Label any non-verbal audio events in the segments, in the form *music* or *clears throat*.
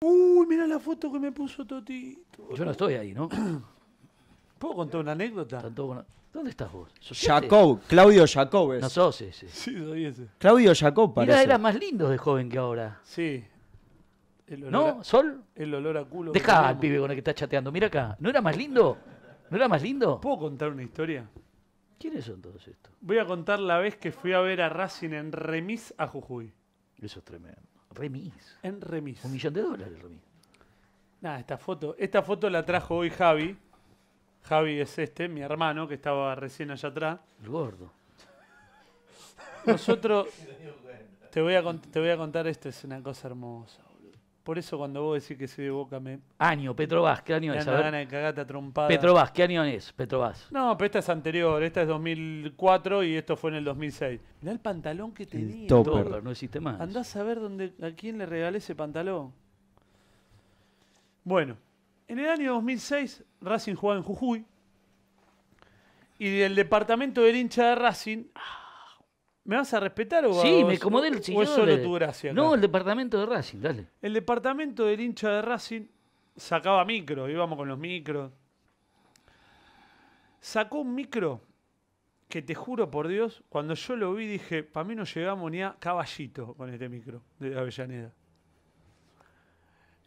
Uy, mira la foto que me puso Totito. Yo no estoy ahí, ¿no? *clears throat* ¿Puedo contar una anécdota? ¿Dónde estás vos? Jacob, Claudio Jacob No sos ese. Sí, soy ese. Claudio Jacob Mirá, Era eras más lindo de joven que ahora. Sí. ¿No, Sol? el olor a culo. Deja al pibe con el que está chateando. Mira acá. ¿No era más lindo? ¿No era más lindo? ¿Puedo contar una historia? ¿Quiénes son todos estos? Voy a contar la vez que fui a ver a Racing en remis a Jujuy. Eso es tremendo remis. En remis. Un millón de dólares el remis. Nada, esta foto, esta foto la trajo hoy Javi. Javi es este, mi hermano, que estaba recién allá atrás. El gordo. Nosotros. te, voy a te voy a contar esto, es una cosa hermosa. Por eso cuando vos decís que se de Boca me... Año, Petrovás, ¿qué año es? A ver. de cagata trompada. Vaz, ¿qué año es? Vaz. No, pero esta es anterior, esta es 2004 y esto fue en el 2006. Mirá el pantalón que tenía. Topper, no existe más. Andás a ver dónde, a quién le regalé ese pantalón. Bueno, en el año 2006 Racing jugaba en Jujuy y del departamento del hincha de Racing ¿Me vas a respetar o Sí, me acomodé el es solo tu gracia. No, el departamento de Racing, dale. El departamento del hincha de Racing sacaba micro, íbamos con los micros. Sacó un micro que te juro por Dios, cuando yo lo vi dije, para mí no llegamos ni a caballito con este micro de Avellaneda.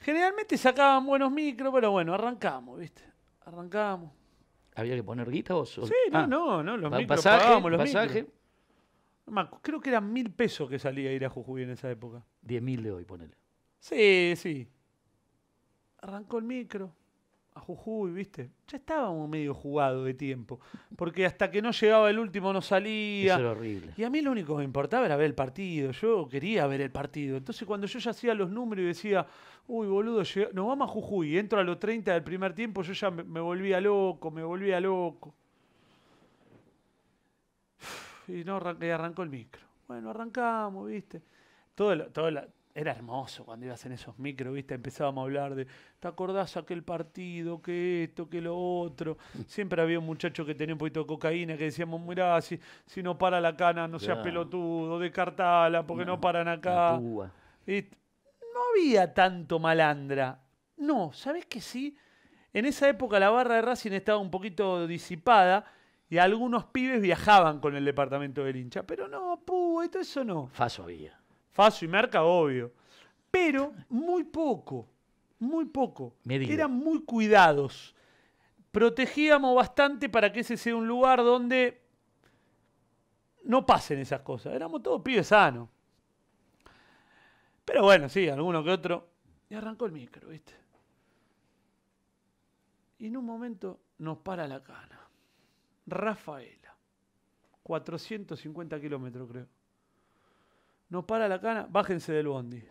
Generalmente sacaban buenos micros, pero bueno, arrancamos, ¿viste? Arrancamos. ¿Había que poner guita o Sí, no, ah. no, no, los micros los creo que eran mil pesos que salía a ir a Jujuy en esa época. Diez mil de hoy, ponele. Sí, sí. Arrancó el micro a Jujuy, ¿viste? Ya estábamos medio jugado de tiempo. Porque hasta que no llegaba el último no salía. Eso era horrible. Y a mí lo único que me importaba era ver el partido. Yo quería ver el partido. Entonces cuando yo ya hacía los números y decía, uy, boludo, nos vamos a Jujuy, entro a los 30 del primer tiempo, yo ya me volvía loco, me volvía loco y no arrancó el micro. Bueno, arrancamos, ¿viste? Todo, todo era hermoso cuando ibas en esos micros, ¿viste? Empezábamos a hablar de, ¿te acordás aquel partido, que esto, que lo otro? *laughs* Siempre había un muchacho que tenía un poquito de cocaína que decíamos, mirá, si, si no para la cana, no seas pelotudo, descartala, porque no, paran acá. no había tanto malandra. No, sabes que sí? En esa época la barra de Racing estaba un poquito disipada y algunos pibes viajaban con el departamento del hincha. Pero no, Pú, eso no. Faso había. Faso y marca, obvio. Pero muy poco, muy poco. Eran muy cuidados. Protegíamos bastante para que ese sea un lugar donde no pasen esas cosas. Éramos todos pibes sanos. Pero bueno, sí, alguno que otro. Y arrancó el micro, ¿viste? Y en un momento nos para la cana. Rafaela. 450 kilómetros, creo. No para la cana, bájense del bondi.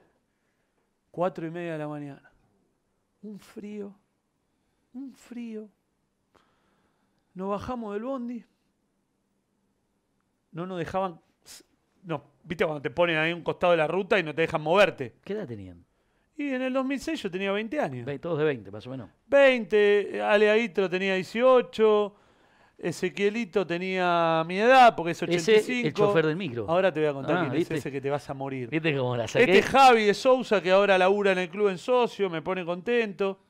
Cuatro y media de la mañana. Un frío, un frío. Nos bajamos del bondi. No nos dejaban. No, viste cuando te ponen ahí un costado de la ruta y no te dejan moverte. ¿Qué edad tenían? Y en el 2006 yo tenía 20 años. Todos de 20, más o menos. 20, Ale Aitro tenía 18. Ezequielito tenía mi edad, porque es 85. el chofer del micro. Ahora te voy a contar ah, ese que te vas a morir. Este Javi de Sousa, que ahora labura en el club en socio, me pone contento.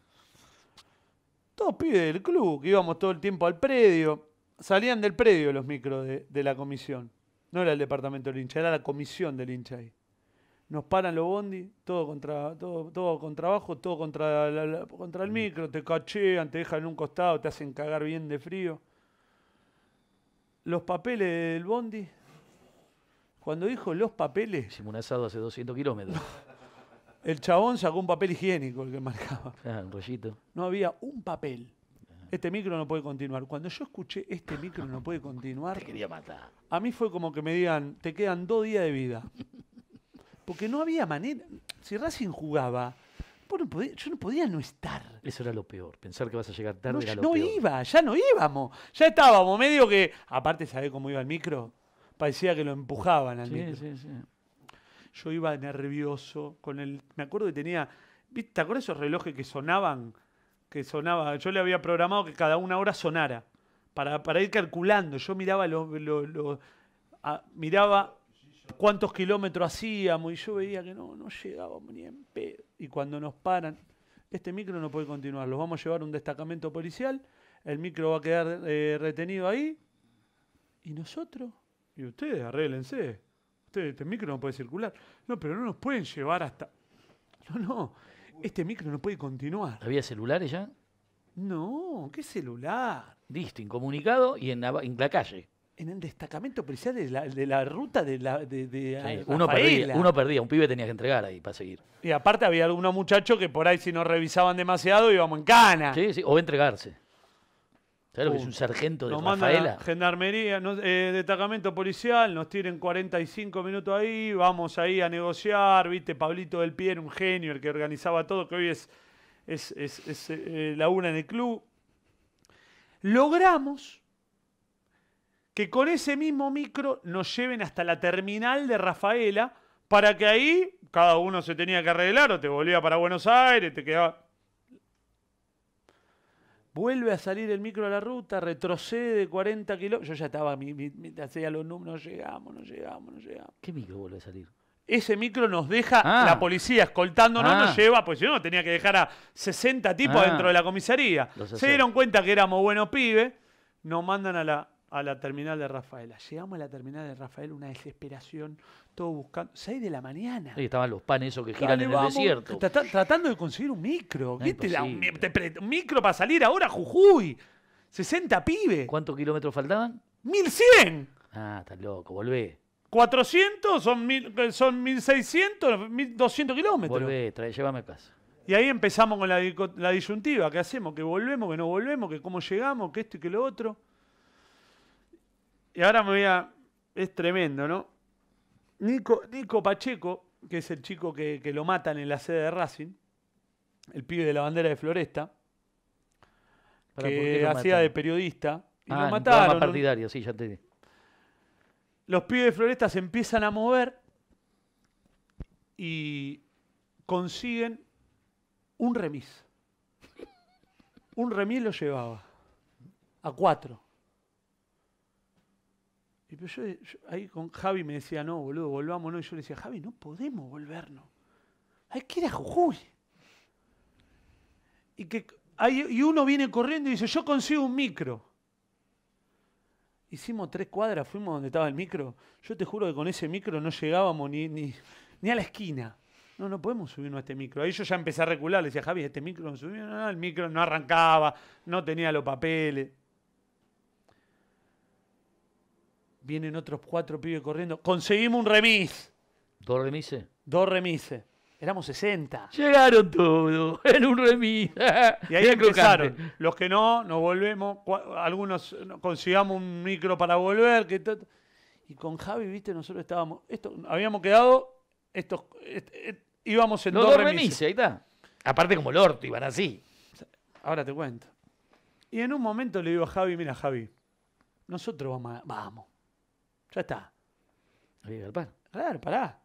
Todos pibes del club, que íbamos todo el tiempo al predio. Salían del predio los micros de, la comisión. No era el departamento del hincha, era la comisión del hincha ahí. Nos paran los bondi, todo contra, todo, todo con trabajo, todo contra, contra el mm. micro, te cachean, te dejan en un costado, te hacen cagar bien de frío los papeles del Bondi. Cuando dijo los papeles. Hicimos un asado hace 200 kilómetros. *laughs* El chabón sacó un papel higiénico, el que marcaba. Ah, un rollito. No había un papel. Este micro no puede continuar. Cuando yo escuché este micro no puede continuar. quería matar. A mí fue como que me digan, te quedan dos días de vida. Porque no había manera. Si Racing jugaba yo no podía no estar. Eso era lo peor, pensar que vas a llegar tarde no, era lo no iba, ya no íbamos, ya estábamos, medio que, aparte, ¿sabés cómo iba el micro? Parecía que lo empujaban al micro. Sí, sí. Yo iba nervioso, con el, me acuerdo que tenía, ¿viste? ¿Te acuerdas esos relojes que sonaban? Que sonaba, yo le había programado que cada una hora sonara, para, ir calculando, yo miraba los... miraba cuántos kilómetros hacíamos y yo veía que no, no llegábamos ni en pedo. Y cuando nos paran, este micro no puede continuar, los vamos a llevar a un destacamento policial, el micro va a quedar eh, retenido ahí y nosotros, y ustedes arréglense, ustedes, este micro no puede circular. No, pero no nos pueden llevar hasta... No, no, este micro no puede continuar. ¿Había celulares ya? No, ¿qué celular? Diste incomunicado y en la calle en el destacamento policial de la, ruta de la uno, perdía, un pibe tenía que entregar ahí para seguir. Y aparte había algunos muchachos que por ahí si nos revisaban demasiado íbamos en cana. Sí, sí, o entregarse. Claro que es un sargento de nos gendarmería, eh, destacamento policial, nos tiran 45 minutos ahí, vamos ahí a negociar, viste, Pablito del Pie era un genio, el que organizaba todo, que hoy es, es, es, eh, la una en el club. Logramos que con ese mismo micro nos lleven hasta la terminal de Rafaela para que ahí cada uno se tenía que arreglar o te volvía para Buenos Aires, te quedaba... Vuelve a salir el micro a la ruta, retrocede 40 kilómetros. Yo ya estaba, mi, hacía los números, no llegamos, no llegamos, no llegamos. ¿Qué micro vuelve a salir? Ese micro nos deja, ah. la policía escoltándonos, ah. nos lleva, pues yo no tenía que dejar a 60 tipos ah. dentro de la comisaría. Se dieron cuenta que éramos buenos pibes, nos mandan a la a la terminal de Rafaela. Llegamos a la terminal de Rafael, una desesperación, todo buscando. 6 de la mañana. estaban los panes esos que giran en el desierto. tratando de conseguir un micro. Un, micro para salir ahora Jujuy. 60 pibes. ¿Cuántos kilómetros faltaban? 1100. Ah, estás loco, volvé. 400 son, mil, son 1600, 1200 kilómetros. Volvé, trae, llévame a casa. Y ahí empezamos con la, la disyuntiva. ¿Qué hacemos? ¿Que volvemos? ¿Que no volvemos? ¿Que cómo llegamos? ¿Que esto y que lo otro? Y ahora me voy a. Es tremendo, ¿no? Nico, Nico Pacheco, que es el chico que, lo matan en la sede de Racing, el pibe de la bandera de Floresta, que hacía de periodista. Y lo ah, mataron. partidario, sí, ya Los pibes de Floresta se empiezan a mover y consiguen un remis. Un remis lo llevaba a cuatro yo, ahí con Javi me decía, no, boludo, volvámonos. Y yo le decía, Javi, no podemos volvernos. Hay que ir a Jujuy. Y, que, uno viene corriendo y dice, yo consigo un micro. Hicimos tres cuadras, fuimos donde estaba el micro. Yo te juro que con ese micro no llegábamos ni, ni, a la esquina. No, no podemos subirnos a este micro. Ahí yo ya empecé a recular, le decía, Javi, este micro no subió, no, el micro no arrancaba, no tenía los papeles. Vienen otros cuatro pibes corriendo. Conseguimos un remis. ¿Dos remises? Dos remises. Éramos 60. Llegaron todos *laughs* en un remis. y ahí empezaron. Los que no, nos volvemos. Algunos consigamos un micro para volver. y con Javi, viste, nosotros estábamos. Esto, habíamos quedado. Estos, íbamos en dos, remises. Ahí está. Aparte, como el orto, iban así. Ahora te cuento. Y en un momento le digo a Javi: Mira, Javi, nosotros vamos. A, vamos. Ya está. A ver, Claro, pará.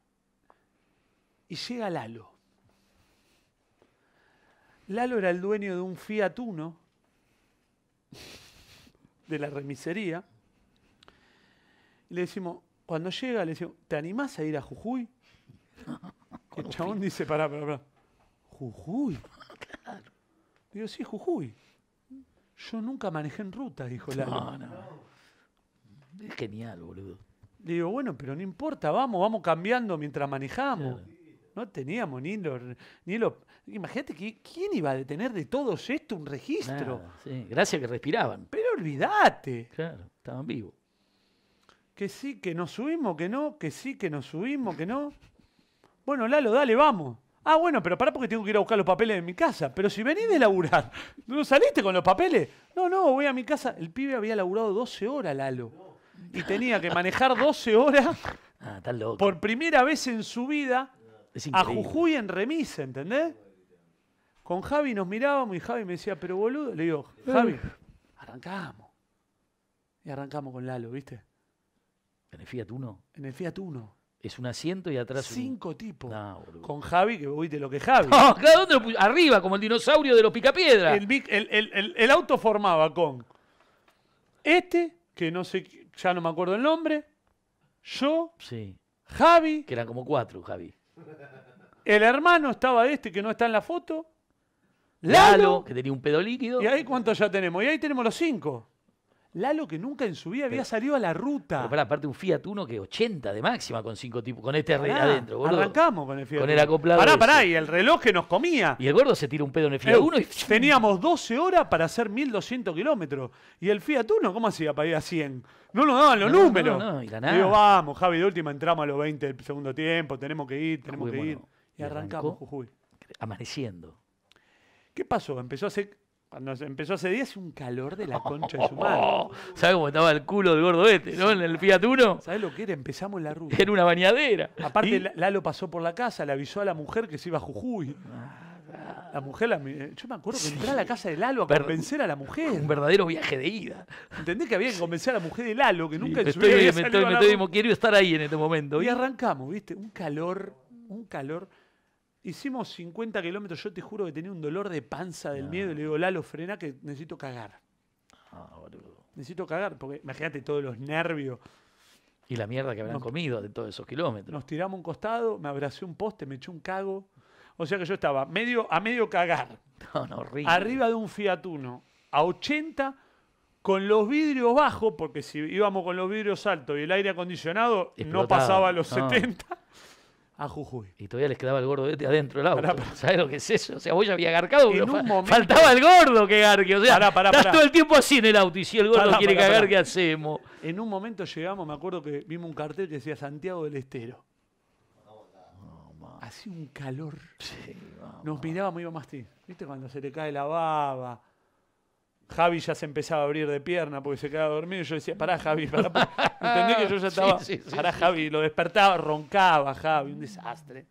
Y llega Lalo. Lalo era el dueño de un Fiat Uno de la remisería. Y le decimos, cuando llega, le decimos, ¿te animás a ir a Jujuy? *laughs* El chabón dice, pará, pará, pará. Jujuy. Digo, sí, Jujuy. Yo nunca manejé en ruta, dijo Lalo. No, no. Es genial, boludo. Digo, bueno, pero no importa, vamos, vamos cambiando mientras manejamos. No teníamos ni los, ni Imagínate quién iba a detener de todos esto un registro. gracias que respiraban. Pero olvídate. Claro, estaban vivos. Que sí, que nos subimos, que no, que sí, que nos subimos, que no. Bueno, Lalo, dale, vamos. Ah, bueno, pero pará porque tengo que ir a buscar los papeles en mi casa. Pero si venís de laburar, *laughs* ¿no saliste con los papeles? No, no, voy a mi casa. El pibe había laburado 12 horas, Lalo y tenía que manejar 12 horas *laughs* ah, por primera vez en su vida a Jujuy en remisa, ¿entendés? Con Javi nos mirábamos y Javi me decía, pero boludo, le digo, eh. Javi, arrancamos. Y arrancamos con Lalo, ¿viste? En el Fiat Uno. En el Fiat Uno. Es un asiento y atrás Cinco tipos. con Javi, que viste lo que es Javi. *laughs* Arriba, como el dinosaurio de los picapiedras. El, el, auto formaba con este, que no sé ya no me acuerdo el nombre, yo, Sí. Javi, Que eran como cuatro, Javi. el hermano estaba este que no está en la foto, Lalo, que tenía un pedo líquido. y ahí cuántos ya tenemos, y ahí tenemos los cinco. Lalo que nunca en su vida había salido a la ruta. para, aparte un Fiat Uno que 80 de máxima con cinco tipos, con este rey adentro, Arrancamos con el Fiat Con el acoplado. Pará, pará, y el reloj que nos comía. Y el gordo se tira un pedo en el Fiat Uno y... *laughs* Teníamos 12 horas para hacer 1200 kilómetros. Y el Fiat Uno, ¿cómo hacía para ir a 100? No nos daban los números. No, no, y vamos, Javi, de última entramos a los 20 del segundo tiempo, tenemos que ir, tenemos que ir. y, arrancamos, Amaneciendo. ¿Qué pasó? Empezó a ser... Cuando empezó hace 10, un calor de la concha de su madre. *laughs* ¿Sabes cómo estaba el culo del gordo este, no? En el Fiat Uno. ¿Sabes lo que era? Empezamos la ruta. Era una bañadera. Aparte, Lalo pasó por la casa, le avisó a la mujer que se iba a Jujuy. La mujer, yo me acuerdo que entré a la casa de Lalo a convencer a la mujer. Un verdadero viaje de ida. Entendés que había que convencer a la mujer de Lalo, que nunca sí, me me quiero estar ahí en este momento. Y arrancamos, ¿viste? Un calor, un calor. Hicimos 50 kilómetros, yo te juro que tenía un dolor de panza del miedo le digo, Lalo, frena que necesito cagar. Ah, boludo. Necesito cagar, porque imagínate todos los nervios. Y la mierda que habrán comido de todos esos kilómetros. Nos tiramos un costado, me abracé un poste, me eché un cago. O sea que yo estaba medio, a medio cagar, *laughs* No, no, arriba de un Fiat Uno, a 80, con los vidrios bajos, porque si íbamos con los vidrios altos y el aire acondicionado, no pasaba a los 70. *laughs* a Jujuy. Y todavía les quedaba el gordo este adentro del auto. lo que es eso? O sea, vos ya había garcado, faltaba el gordo que garque. O sea, estás todo el tiempo así en el auto y si el gordo quiere cagar, ¿qué hacemos? En un momento llegamos, me acuerdo que vimos un cartel que decía Santiago del Estero. Hacía un calor. Nos miraba, y iba más ¿Viste cuando se le cae la baba? Javi ya se empezaba a abrir de pierna porque se quedaba dormido. yo decía, pará, Javi, pará. pará. *laughs* que yo ya estaba? Sí, pará, Javi, lo despertaba, roncaba, Javi, un desastre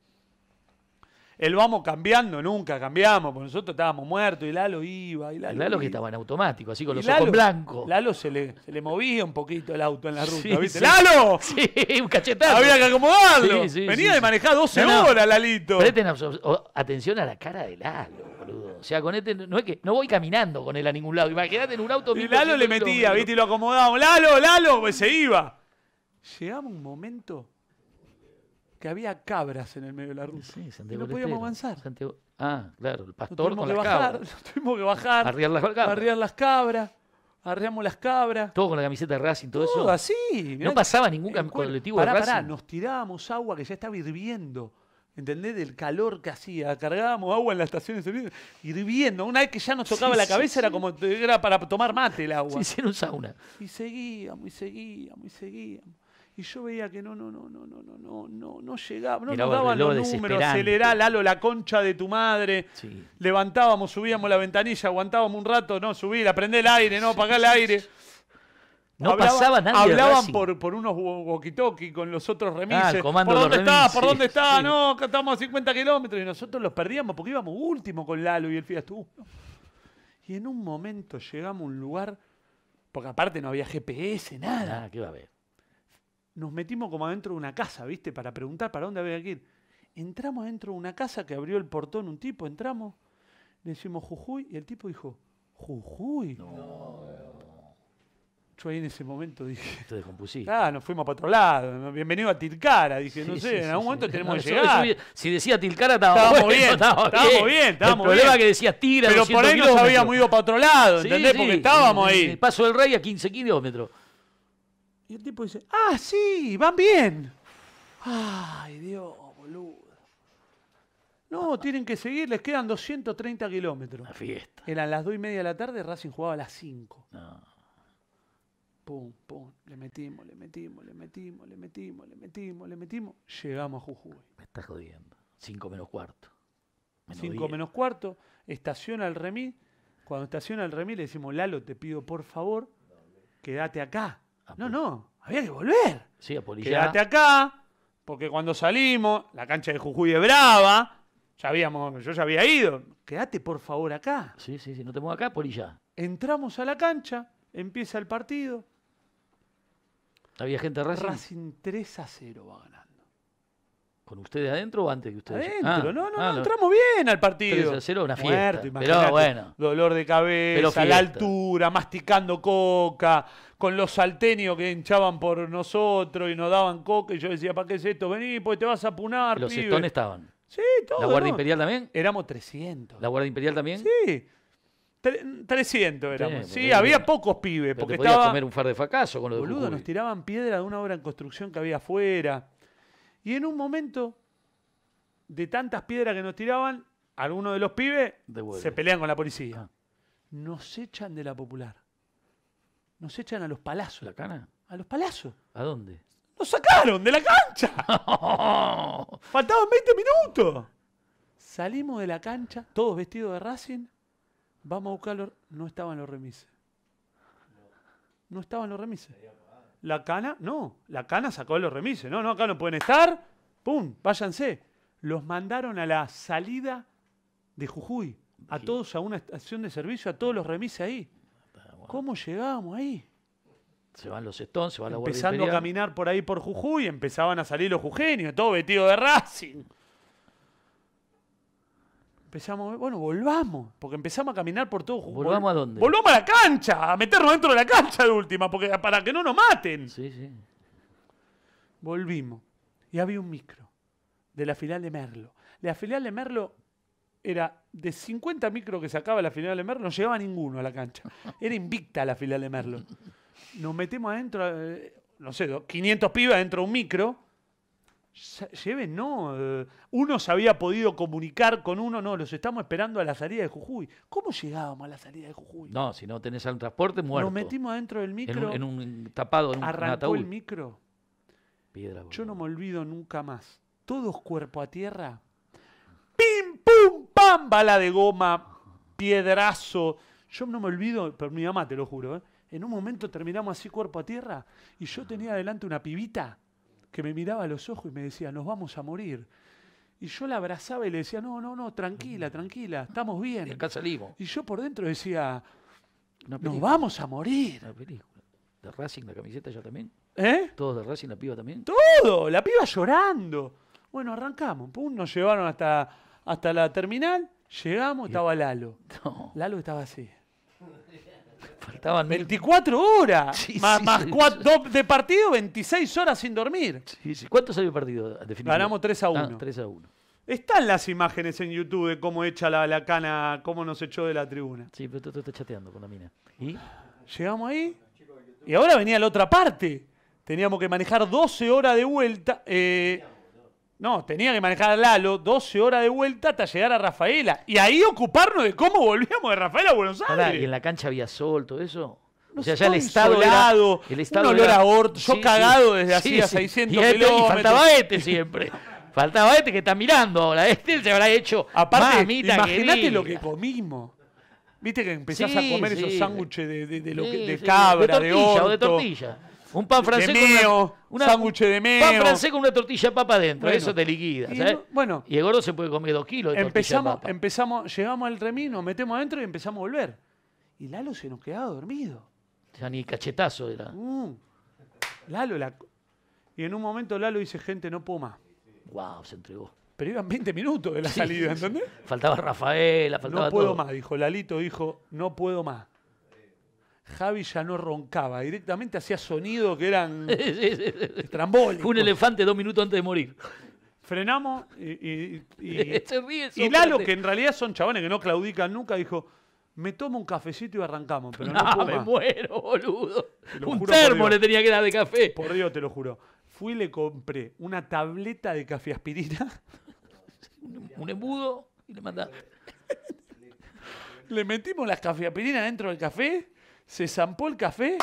el vamos cambiando, nunca cambiamos, porque nosotros estábamos muertos y Lalo iba. Y Lalo, Lalo que estaba en automático, así con los ojos ojos blancos. Lalo se le, se le movía un poquito el auto en la ruta, ¿viste? ¡Lalo! *laughs* Sí, un cachetazo. Había que acomodarlo. Venía de manejar 12 horas, Lalito. Presten atención a la cara de Lalo, boludo. O sea, con este, no es que, no voy caminando con él a ningún lado. Imagínate en un auto. Y Lalo le metía, ¿viste? Y lo acomodábamos. ¡Lalo, Lalo! Pues se iba. Llegamos un momento que había cabras en el medio de la ruta. y no podíamos avanzar. Ah, claro, el pastor con las cabras. *laughs* Tuvimos que bajar. Arriar las cabras. Arriar las cabras. Arriamos las cabras. Todo con la camiseta de Racing, todo, todo eso. así. no pasaba ningún colectivo de Racing. nos tirábamos agua que ya estaba hirviendo. ¿Entendés? Del calor que hacía. Cargábamos agua en la estación de servicio, hirviendo. Una vez que ya nos tocaba la cabeza, era como era para tomar mate el agua. hicieron sauna. Y seguíamos, y seguíamos, y seguíamos y yo veía que no, no, no, no, no, no, no, no, no llegaba, no nos daban los números, acelerá, Lalo, la concha de tu madre. Levantábamos, subíamos la ventanilla, aguantábamos un rato, no, subí, aprender el aire, no, apagá el aire. No pasaba nada. Hablaban por, por unos walkie-talkie con los otros ah, remises. ¿Por dónde está? ¿Por dónde está? No, estamos a 50 kilómetros. Y nosotros los perdíamos porque íbamos último con Lalo y el Fiat tú. Y en un momento llegamos a un lugar, porque aparte no había GPS, nada. Ah, ¿qué va a ver nos metimos como adentro de una casa, ¿viste? Para preguntar para dónde había que ir. Entramos adentro de una casa que abrió el portón un tipo, entramos, le decimos Jujuy y el tipo dijo, Jujuy. No. Yo ahí en ese momento dije. Te descompusiste. Ah, nos fuimos para otro lado. Bienvenido a Tilcara. Dije, no sé, en algún momento tenemos que llegar. si decía Tilcara, estábamos, bien, estábamos bien. Estábamos bien. el problema que decía tira. Pero por ahí nos habíamos ido para otro lado, ¿entendés? Porque estábamos ahí. el Paso del Rey a 15 kilómetros. Y el tipo dice, ah, sí, van bien. Ay, Dios, boludo. No, tienen que seguir, les quedan 230 kilómetros. La fiesta. Eran las 2 y media de la tarde, Racing jugaba a las 5. No. Pum, pum, le metimos, le metimos, le metimos, le metimos, le metimos, le metimos. Llegamos a Jujuy. Me estás jodiendo. 5 menos cuarto. 5 menos cuarto, estaciona el remis. Cuando estaciona el remis le decimos, Lalo, te pido por favor, quédate acá. No, no, había que volver. Sí, a Quédate acá, porque cuando salimos, la cancha de Jujuy es brava. Ya habíamos, yo ya había ido. Quédate por favor acá. Sí, sí, sí, no te muevas acá, Polilla. Entramos a la cancha, empieza el partido. Había gente de Racing. Racing 3 a 0 va a ganar. ¿Con ustedes adentro o antes que ustedes? Adentro, ah, no, no, ah, no, entramos bien al partido. 3 0, una fiesta. pero bueno. Dolor de cabeza, a la altura, masticando coca, con los saltenios que hinchaban por nosotros y nos daban coca. Y yo decía, ¿para qué es esto? Vení, pues te vas a punar. Los estaban. Sí, todo. ¿La Guardia Imperial también? Éramos 300. ¿La Guardia Imperial también? Sí. 300 éramos. Pues sí, había pocos pibes. porque te podías comer un far de fracaso con los Boludo, nos tiraban piedra de una obra en construcción que había afuera. Y en un momento, de tantas piedras que nos tiraban, algunos de los pibes se pelean con la policía. Ah. Nos echan de la popular. Nos echan a los palazos. ¿La cana? A los palazos. ¿A dónde? Nos sacaron de la cancha. *laughs* Faltaban 20 minutos. Salimos de la cancha, todos vestidos de Racing. Vamos a buscarlo. No estaban los remises. No estaban los remises. La cana, no, la cana sacó los remises. No, no, acá no pueden estar. ¡Pum! Váyanse. Los mandaron a la salida de Jujuy. A todos a una estación de servicio, a todos los remises ahí. ¿Cómo llegamos ahí? Se van los estones, se van la Empezando a caminar por ahí por Jujuy, empezaban a salir los jujeños, todos vestidos de Racing empezamos, bueno, volvamos, porque empezamos a caminar por todo. ¿Volvamos a dónde? Volvamos a la cancha, a meternos dentro de la cancha de última, porque, para que no nos maten. Sí, sí. Volvimos y había un micro de la filial de Merlo. La filial de Merlo era de 50 micros que sacaba la filial de Merlo, no llegaba ninguno a la cancha. Era invicta la filial de Merlo. Nos metemos adentro, eh, no sé, 500 pibes adentro de un micro lleve, no. Eh, uno se había podido comunicar con uno, no, los estamos esperando a la salida de Jujuy. ¿Cómo llegábamos a la salida de Jujuy? No, si no tenés al transporte, muerto. Nos metimos adentro del micro. En un, tapado, en Arrancó el micro. Piedra, Yo no me olvido nunca más. Todos cuerpo a tierra. ¡Pim, pum, pam! Bala de goma, piedrazo. Yo no me olvido, pero mi mamá te lo juro, ¿eh? en un momento terminamos así cuerpo a tierra y yo tenía adelante una pibita que me miraba a los ojos y me decía, nos vamos a morir. Y yo la abrazaba y le decía, no, no, no, tranquila, mm. tranquila, estamos bien. Y acá salimos. Y yo por dentro decía, nos vamos a morir. ¿De Racing la camiseta yo también? ¿Eh? ¿Todos de Racing, la piba también? ¡Todo! La piba llorando. Bueno, arrancamos. Pum, nos llevaron hasta, hasta la terminal. Llegamos, estaba Lalo. *laughs* Lalo estaba así. Faltaban 24 horas. *laughs* más, más cuatro de partido, 26 horas sin dormir. ¿Cuánto salió el partido? Ganamos 3 a 1. Ah, a 1. Están las imágenes en YouTube de cómo echa la, cana, cómo nos echó de la tribuna. Sí, pero tú, estás chateando con la mina. ¿Y? Llegamos ahí. Y ahora venía la otra parte. Teníamos que manejar 12 horas de vuelta. Eh, no, tenía que manejar a Lalo 12 horas de vuelta hasta llegar a Rafaela. Y ahí ocuparnos de cómo volvíamos de Rafaela a Buenos Aires. y en la cancha había sol, todo eso. o sea, ya el estado el estado un yo cagado desde hacía 600 este, kilómetros. Y faltaba este siempre. *laughs* faltaba este que está mirando ahora. Este se habrá hecho Aparte, imagínate lo que comimos. Viste que empezás a comer esos sándwiches de, de, de, lo que, de cabra, de, tortilla, de tortilla. Un pan francés de con una, de pan francés con una tortilla de papa adentro, eso te liquida, y, y el gordo se puede comer dos kilos empezamos, papa. Empezamos, llegamos al tremino nos metemos adentro y empezamos a volver. Y Lalo se nos quedaba dormido. O sea, ni cachetazo era. Mm. Lalo, Y en un momento Lalo dice, gente, no puedo más. Guau, se entregó. Pero iban 20 minutos de la salida, ¿entendés? Faltaba Rafaela, faltaba No puedo más, dijo. Lalito dijo, no puedo más. Javi ya no roncaba, directamente hacía sonido que eran *laughs* Fue Un elefante dos minutos antes de morir. Frenamos y, y, y, *laughs* Lalo, que en realidad son chavales que no claudican nunca, dijo, me tomo un cafecito y arrancamos. Pero no, me muero, boludo. Un termo le tenía que dar de café. Por Dios, te lo juro. Fui y le compré una tableta de café aspirina. *laughs* un, embudo y le mandaba. le metimos las aspirina dentro del café se zampó el café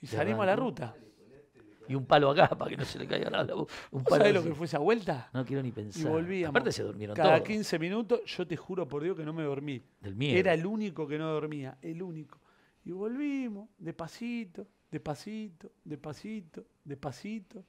y salimos a la ruta. Y un palo acá *laughs* para que no se le caiga nada. Un palo ¿Sabes lo que fue esa vuelta? No quiero ni pensar. Aparte se durmieron Cada 15 minutos, yo te juro por Dios que no me dormí. Del Era el único que no dormía, el único. Y volvimos, despacito, pasito despacito, despacito.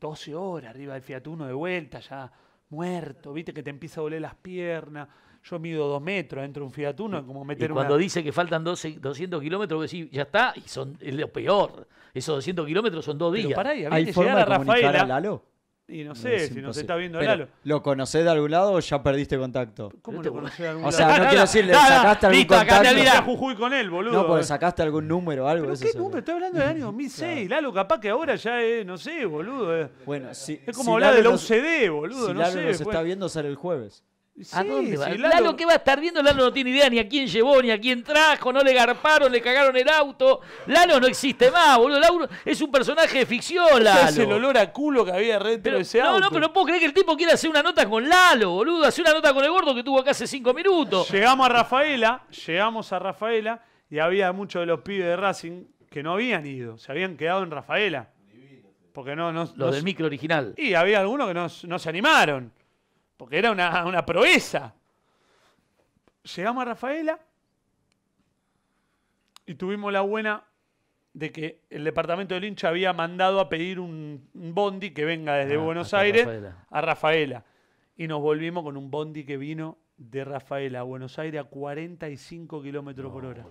12 horas arriba del Fiat Uno de vuelta, ya muerto, viste que te empieza a doler las piernas yo mido dos metros, de un Fiat Uno, como meter y cuando dice que faltan 200 kilómetros, vos decís, ya está, y son es lo peor. Esos 200 kilómetros son dos días. Pará, y ¿Hay forma de comunicar a Lalo? Y no sé, si nos está viendo el Lalo. ¿Lo conocés de algún lado o ya perdiste contacto? ¿Cómo lo conocés de algún lado? O sea, no quiero decir, le sacaste algún contacto. Acá te a Jujuy con él, boludo. No, porque sacaste algún número o algo. ¿Pero ¿Qué número? Estoy hablando del año 2006. Lalo, capaz que ahora ya es, no sé, boludo. Bueno, es como hablar de la UCD, boludo. Si Lalo nos está viendo, sale el jueves. Lalo... que va a estar viendo, Lalo no tiene idea ni a quién llevó, ni a quién trajo, no le garparon, le cagaron el auto. Lalo no existe más, boludo. Lalo es un personaje de ficción, Lalo. Es el olor a culo que había dentro de ese auto. No, no, pero no puedo creer que el tipo quiera hacer una nota con Lalo, boludo. Hacer una nota con el gordo que tuvo acá hace cinco minutos. Llegamos a Rafaela, llegamos a Rafaela y había muchos de los pibes de Racing que no habían ido, se habían quedado en Rafaela. Porque no, no, los del micro original. Y había algunos que no se animaron. Que era una, una proeza. Llegamos a Rafaela y tuvimos la buena de que el departamento del hincha había mandado a pedir un, bondi que venga desde ah, Buenos Aires a Rafaela. Y nos volvimos con un bondi que vino de Rafaela a Buenos Aires a 45 kilómetros por hora.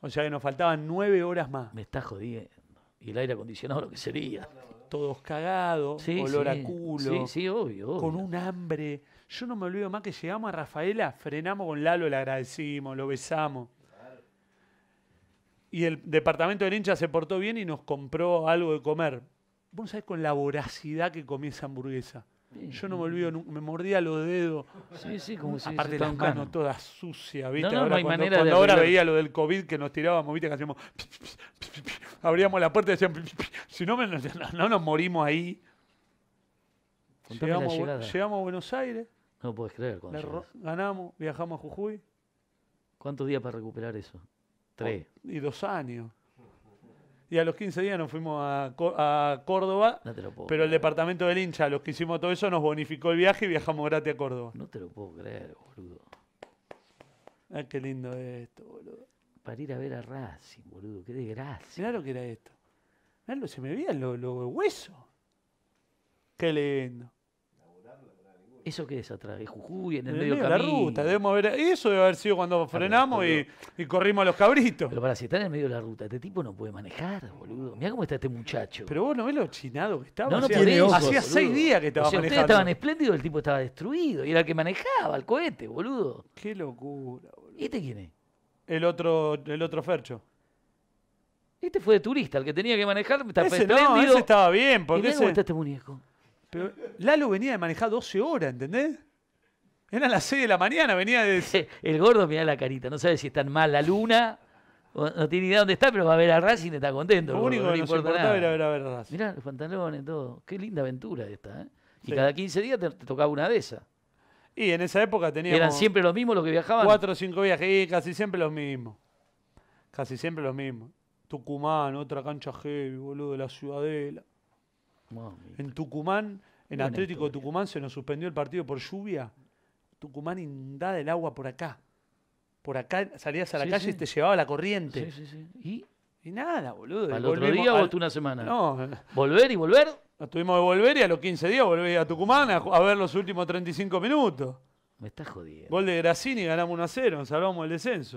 O sea que nos faltaban nueve horas más. Me está jodiendo. Y el aire acondicionado, lo que sería. Todos cagados, olor a culo. Sí, sí obvio. Con un hambre. Yo no me olvido más que llegamos a Rafaela, frenamos con Lalo, le agradecimos, lo besamos. Y el departamento de hincha se portó bien y nos compró algo de comer. Vos sabes sabés con la voracidad que comí esa hamburguesa. Yo no me olvido me mordía los dedos. Sí, sí, como si Aparte las manos cano. todas sucias, ¿viste? ahora, cuando, ahora veía lo del COVID que nos tirábamos, ¿viste? Que hacíamos. abríamos la puerta y decían. si no, no, nos morimos ahí. llegamos, a Buenos Aires. No puedes creer. con. ganamos, viajamos a Jujuy. ¿Cuántos días para recuperar eso? Tres. Oh, y dos años. Y a los 15 días nos fuimos a, Córdoba. No te lo puedo pero el departamento del hincha, los que hicimos todo eso, nos bonificó el viaje y viajamos gratis a Córdoba. No te lo puedo creer, boludo. Ah, qué lindo es esto, boludo. Para ir a ver a Racing, boludo. Qué desgracia. Claro que era esto. se me veían los lo huesos. Qué lindo. ¿Eso qué es atrás? ¿Es Jujuy? ¿En el, medio de la ruta, debemos eso debe haber sido cuando frenamos y, corrimos a los cabritos. Pero para, si está en el medio de la ruta, este tipo no puede manejar, boludo. Mirá cómo está este muchacho. Pero vos no ves lo chinado que estaba. No, no Hacía seis días que estaba o ustedes estaban espléndidos, el tipo estaba destruido. Y era el que manejaba el cohete, boludo. Qué locura, boludo. ¿Y este quién es? El otro, el otro Fercho. Este fue de turista, el que tenía que manejar. estaba espléndido. No, estaba bien. Porque ¿Y ese... está este muñeco? Pero Lalo venía de manejar 12 horas, ¿entendés? Eran las 6 de la mañana, venía de. *laughs* El gordo mira la carita, no sabe si está mal la luna, no tiene idea dónde está, pero va a ver a Racing y está contento. Lo único que era ver a, Racing. Mirá los pantalones, todo. Qué linda aventura esta, ¿eh? Y cada 15 días te, tocaba una de esas. Y en esa época teníamos. Eran siempre los mismos los que viajaban. Cuatro o cinco viajes, casi siempre los mismos. Casi siempre los mismos. Tucumán, otra cancha heavy, boludo, de la Ciudadela. En Tucumán, en Atlético Tucumán se nos suspendió el partido por lluvia. Tucumán inundada el agua por acá. Por acá salías a la calle y te llevaba la corriente. Sí, sí, sí. ¿Y? nada, boludo. ¿Al otro día una semana? No. ¿Volver y volver? Nos tuvimos que volver y a los 15 días volví a Tucumán a, ver los últimos 35 minutos. Me estás jodiendo. Gol de Gracini, ganamos 1 a 0, salvamos el descenso.